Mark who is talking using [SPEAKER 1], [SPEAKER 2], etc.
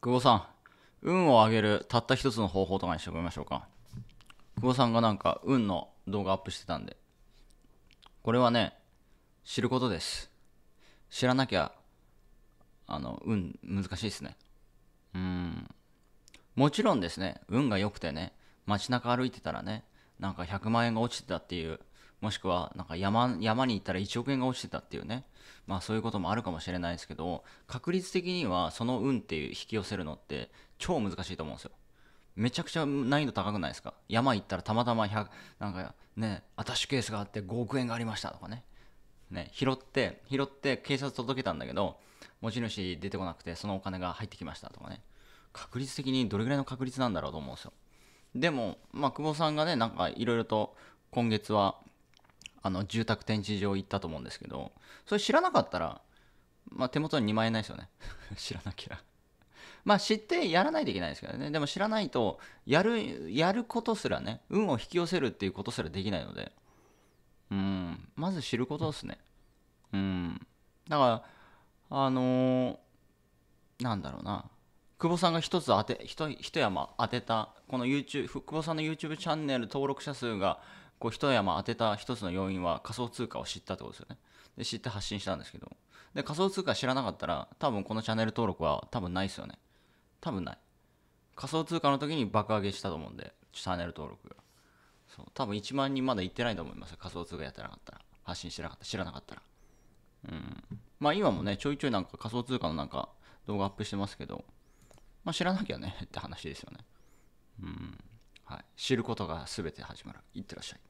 [SPEAKER 1] 久保さん運を上げるたった一つの方法とかにしてらきましょうか久保さんがなんか運の動画アップしてたんでこれはね知ることです知らなきゃあの運難しいですねうんもちろんですね運が良くてね街中歩いてたらねなんか100万円が落ちてたっていうもしくはなんか山山に行ったら1億円が落ちてたっていうね、まあ、そういうこともあるかもしれないですけど確率的にはその運っていう引き寄せるのって超難しいと思うんですよ。めちゃくちゃ難易度高くないですか山行ったらたまたま100なんかねアタッシュケースがあって5億円がありましたとかねね拾って拾って警察届けたんだけど持ち主出てこなくてそのお金が入ってきましたとかね確率的にどれぐらいの確率なんだろうと思うんですよでも、まあ、久保さんがねなんかいろいろと今月はあの住宅展示場行ったと思うんですけどそれ知らなかったら、まあ、手元に2万円ないですよね 知らなきゃまあ知ってやらないといけないですけどねでも知らないとやるやることすらね運を引き寄せるっていうことすらできないのでうんまず知ることですねうんだからあのー、なんだろうな久保さんが一つ当て一山当てたこの YouTube 久保さんの YouTube チャンネル登録者数がこう一山当てた一つの要因は仮想通貨を知ったってことですよね。で、知って発信したんですけど。で、仮想通貨知らなかったら、多分このチャンネル登録は多分ないですよね。多分ない。仮想通貨の時に爆上げしたと思うんで、チャンネル登録が。そう。多分1万人まだ行ってないと思います仮想通貨やってなかったら。発信してなかった。知らなかったら。うん。まあ今もね、ちょいちょいなんか仮想通貨のなんか動画アップしてますけど、まあ知らなきゃねって話ですよね。うん。知ることが全て始まるいってらっしゃい